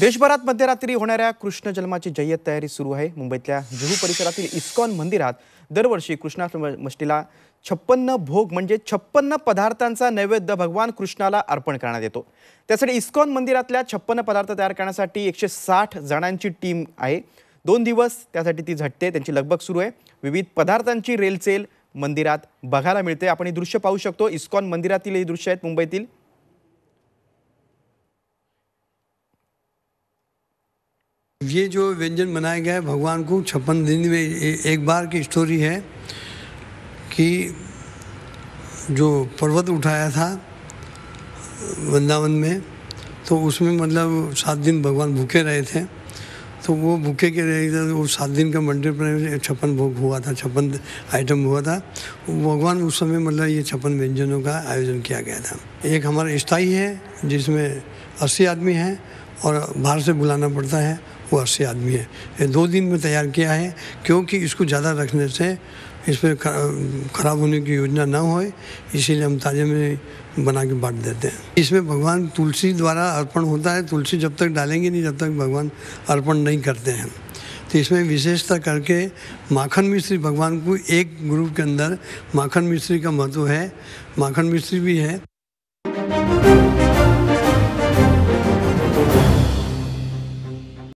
देशभरात मध्यरात्री होणाऱ्या कृष्ण जन्माची जय्यत तयारी सुरू आहे मुंबईतल्या जुहू परिसरातील इस्कॉन मंदिरात दरवर्षी कृष्णाष्टमीला छप्पन्न भोग म्हणजे छप्पन्न पदार्थांचा नैवेद्य भगवान कृष्णाला अर्पण करण्यात येतो त्यासाठी इस्कॉन मंदिरातल्या छप्पन्न पदार्थ तयार करण्यासाठी एकशे साठ जणांची टीम आहे दोन दिवस त्यासाठी ती झटते त्यांची लगबग सुरू आहे विविध पदार्थांची रेलचेल मंदिरात बघायला मिळते आपण हे दृश्य पाहू शकतो इस्कॉन मंदिरातील हे दृश्य आहेत मुंबईतील ये जो व्यंजन बनाया गया है भगवान को छप्पन दिन में एक बार की स्टोरी है कि जो पर्वत उठाया था वृंदावन में तो उसमें मतलब सात दिन भगवान भूखे रहे थे तो वो भूखे के रहे थे वो सात दिन का पर छप्पन भोग हुआ था छप्पन आइटम हुआ था भगवान उस समय मतलब ये छप्पन व्यंजनों का आयोजन किया गया था एक हमारा स्थाई है जिसमें अस्सी आदमी हैं और बाहर से बुलाना पड़ता है वो अस्सी आदमी है ये दो दिन में तैयार किया है क्योंकि इसको ज़्यादा रखने से इस पर ख़राब होने की योजना ना हो इसीलिए हम ताजे में बना के बांट देते हैं इसमें भगवान तुलसी द्वारा अर्पण होता है तुलसी जब तक डालेंगे नहीं जब तक भगवान अर्पण नहीं करते हैं तो इसमें विशेषता करके माखन मिश्री भगवान को एक ग्रुप के अंदर माखन मिश्री का महत्व है माखन मिश्री भी है